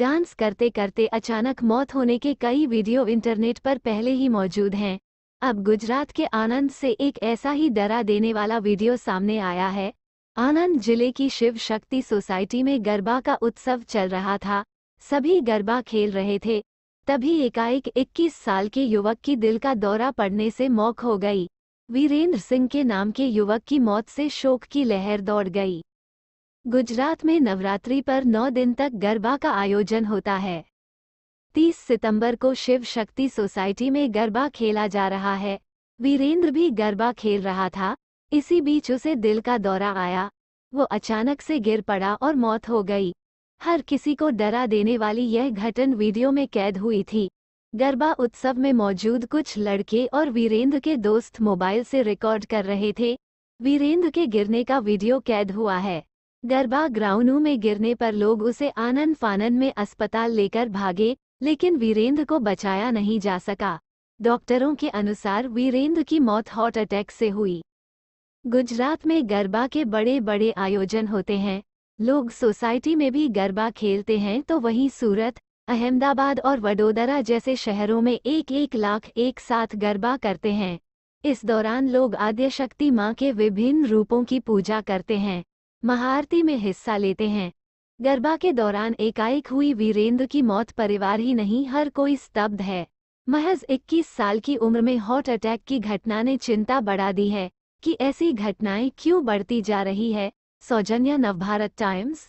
dance करते करते अचानक मौत होने के कई वीडियो इंटरनेट पर पहले ही मौजूद हैं अब गुजरात के आनंद से एक ऐसा ही डरा देने वाला वीडियो सामने आया है आनंद जिले की शिव शक्ति सोसाइटी में गरबा का उत्सव चल रहा था सभी गरबा खेल रहे थे तभी एकाएक 21 साल के युवक की दिल का दौरा पड़ने से मौक हो गई वीरेंद्र सिंह के नाम के युवक की मौत से शोक की लहर दौड़ गई गुजरात में नवरात्रि पर नौ दिन तक गरबा का आयोजन होता है 30 सितंबर को शिव शक्ति सोसाइटी में गरबा खेला जा रहा है वीरेंद्र भी गरबा खेल रहा था इसी बीच उसे दिल का दौरा आया वो अचानक से गिर पड़ा और मौत हो गई हर किसी को डरा देने वाली यह घटन वीडियो में कैद हुई थी गरबा उत्सव में मौजूद कुछ लड़के और वीरेंद्र के दोस्त मोबाइल से रिकॉर्ड कर रहे थे वीरेंद्र के गिरने का वीडियो कैद हुआ है गरबा ग्राउंडों में गिरने पर लोग उसे आनंद फानन में अस्पताल लेकर भागे लेकिन वीरेंद्र को बचाया नहीं जा सका डॉक्टरों के अनुसार वीरेंद्र की मौत हार्ट अटैक से हुई गुजरात में गरबा के बड़े बड़े आयोजन होते हैं लोग सोसाइटी में भी गरबा खेलते हैं तो वहीं सूरत अहमदाबाद और वडोदरा जैसे शहरों में एक एक लाख एक साथ गरबा करते हैं इस दौरान लोग आद्य शक्ति माँ के विभिन्न रूपों की पूजा करते हैं महाआरती में हिस्सा लेते हैं गरबा के दौरान एकाएक हुई वीरेंद्र की मौत परिवार ही नहीं हर कोई स्तब्ध है महज 21 साल की उम्र में हार्ट अटैक की घटना ने चिंता बढ़ा दी है कि ऐसी घटनाएं क्यों बढ़ती जा रही है सौजन्या नवभारत टाइम्स